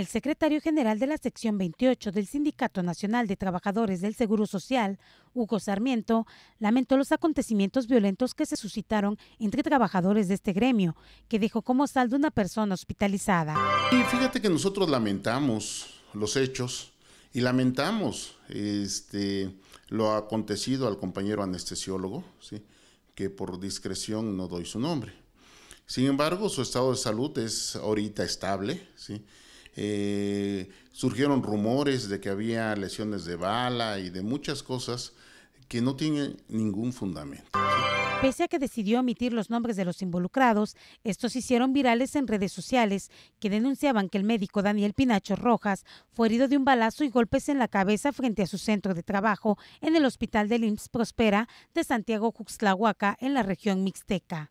El secretario general de la sección 28 del Sindicato Nacional de Trabajadores del Seguro Social, Hugo Sarmiento, lamentó los acontecimientos violentos que se suscitaron entre trabajadores de este gremio, que dejó como saldo una persona hospitalizada. Y fíjate que nosotros lamentamos los hechos y lamentamos este, lo acontecido al compañero anestesiólogo, ¿sí? que por discreción no doy su nombre. Sin embargo, su estado de salud es ahorita estable, ¿sí? Eh, surgieron rumores de que había lesiones de bala y de muchas cosas que no tienen ningún fundamento. Pese a que decidió omitir los nombres de los involucrados, estos hicieron virales en redes sociales que denunciaban que el médico Daniel Pinacho Rojas fue herido de un balazo y golpes en la cabeza frente a su centro de trabajo en el hospital del IMSS Prospera de Santiago Juxtlahuaca en la región mixteca.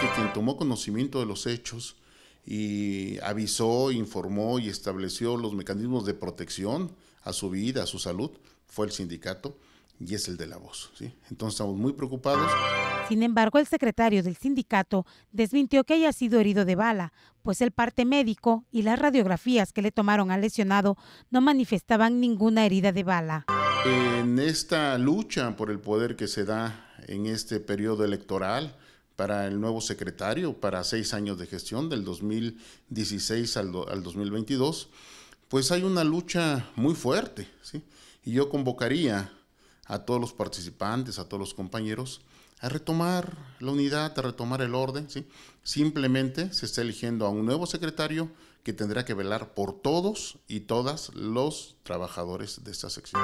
Que quien tomó conocimiento de los hechos y avisó, informó y estableció los mecanismos de protección a su vida, a su salud, fue el sindicato y es el de la voz. Entonces estamos muy preocupados. Sin embargo, el secretario del sindicato desmintió que haya sido herido de bala, pues el parte médico y las radiografías que le tomaron al lesionado no manifestaban ninguna herida de bala. En esta lucha por el poder que se da en este periodo electoral, para el nuevo secretario para seis años de gestión del 2016 al, 2022, pues hay una lucha muy fuerte. ¿sí? Y yo convocaría a todos los participantes, a todos los compañeros, a retomar la unidad, a retomar el orden. ¿sí? Simplemente se está eligiendo a un nuevo secretario que tendrá que velar por todos y todas los trabajadores de esta sección.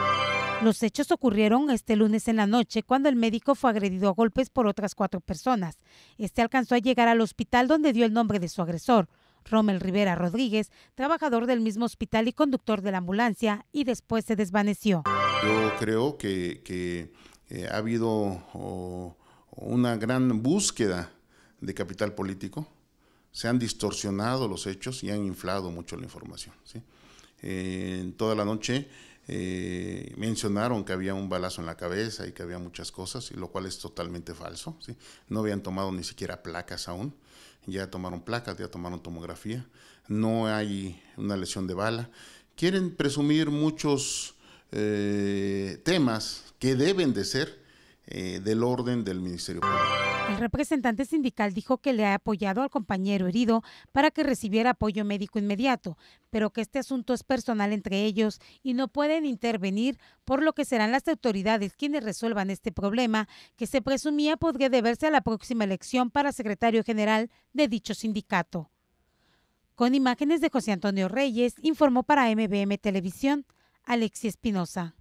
Los hechos ocurrieron este lunes en la noche cuando el médico fue agredido a golpes por otras cuatro personas. Este alcanzó a llegar al hospital donde dio el nombre de su agresor. Rommel Rivera Rodríguez, trabajador del mismo hospital y conductor de la ambulancia, y después se desvaneció. Yo creo que, eh, ha habido oh, una gran búsqueda de capital político se han distorsionado los hechos y han inflado mucho la información. Eh, en toda la noche eh, mencionaron que había un balazo en la cabeza y que había muchas cosas, y lo cual es totalmente falso. No habían tomado ni siquiera placas aún. Ya tomaron placas, ya tomaron tomografía. No hay una lesión de bala. Quieren presumir muchos eh, temas que deben de ser, eh, del orden del Ministerio Público. El representante sindical dijo que le ha apoyado al compañero herido para que recibiera apoyo médico inmediato, pero que este asunto es personal entre ellos y no pueden intervenir, por lo que serán las autoridades quienes resuelvan este problema, que se presumía podría deberse a la próxima elección para secretario general de dicho sindicato. Con imágenes de José Antonio Reyes, informó para MBM Televisión alexis Espinosa.